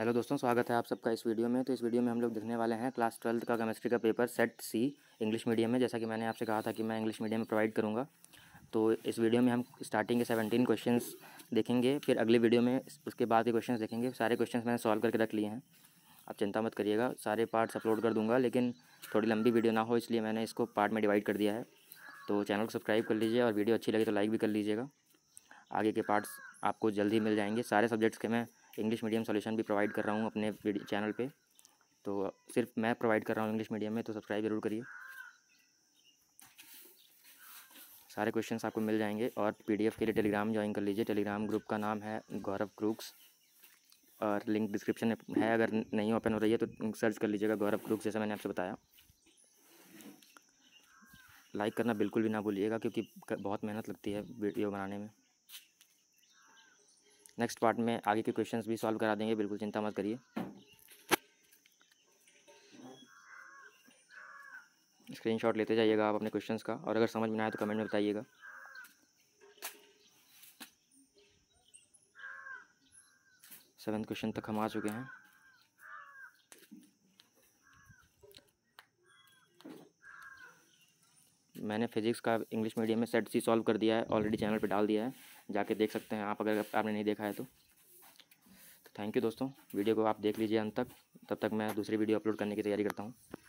hello दोस्तों स्वागत है आप सबका इस वीडियो में तो इस वीडियो में हम लोग देखने वाले हैं क्लास ट्वेल्थ का केमिस्ट्री का paper set C English medium में जैसा कि मैंने आपसे कहा था कि मैं इंग्लिश मीडियम में प्रोवाइड करूँगा तो इस वीडियो में हम स्टार्टिंग के सेवनटीन क्वेश्चन देखेंगे फिर अगले वीडियो में उसके बाद के क्वेश्चन देखेंगे सारे क्वेश्चन मैंने सॉल्व करके रख लिए हैं आप चिंता मत करिएगा सारे पार्ट्स अपलोड कर दूँगा लेकिन थोड़ी लंबी वीडियो ना हो इसलिए मैंने इसको पार्ट में डिवाइड कर दिया है तो चैनल को सब्सक्राइब कर लीजिए और वीडियो अच्छी लगी तो लाइक भी कर लीजिएगा आगे के पार्ट्स आपको जल्दी मिल जाएंगे सारे सब्जेक्ट्स के मैं इंग्लिश मीडियम सॉल्यूशन भी प्रोवाइड कर रहा हूँ अपने चैनल पे तो सिर्फ मैं प्रोवाइड कर रहा हूँ इंग्लिश मीडियम में तो सब्सक्राइब ज़रूर करिए सारे क्वेश्चन आपको मिल जाएंगे और एफ के लिए टेलीग्राम ज्वाइन कर लीजिए टेलीग्राम ग्रुप का नाम है गौरव क्रूक्स और लिंक डिस्क्रिप्शन में है अगर नहीं ओपन हो रही है तो सर्च कर लीजिएगा गौरव क्रूक्स जैसा मैंने आपसे बताया लाइक करना बिल्कुल भी ना भूलिएगा क्योंकि बहुत मेहनत लगती है वीडियो बनाने में नेक्स्ट पार्ट में आगे के क्वेश्चंस भी सॉल्व करा देंगे बिल्कुल चिंता मत करिए स्क्रीनशॉट लेते जाइएगा आप अपने क्वेश्चंस का और अगर समझ में आए तो कमेंट में बताइएगा सेवन क्वेश्चन तक हम आ चुके हैं मैंने फिजिक्स का इंग्लिश मीडियम में सेट सी सॉल्व कर दिया है ऑलरेडी चैनल पे डाल दिया है जाके देख सकते हैं आप अगर आपने नहीं देखा है तो थैंक तो यू दोस्तों वीडियो को आप देख लीजिए अंत तक तब तक मैं दूसरी वीडियो अपलोड करने की तैयारी करता हूँ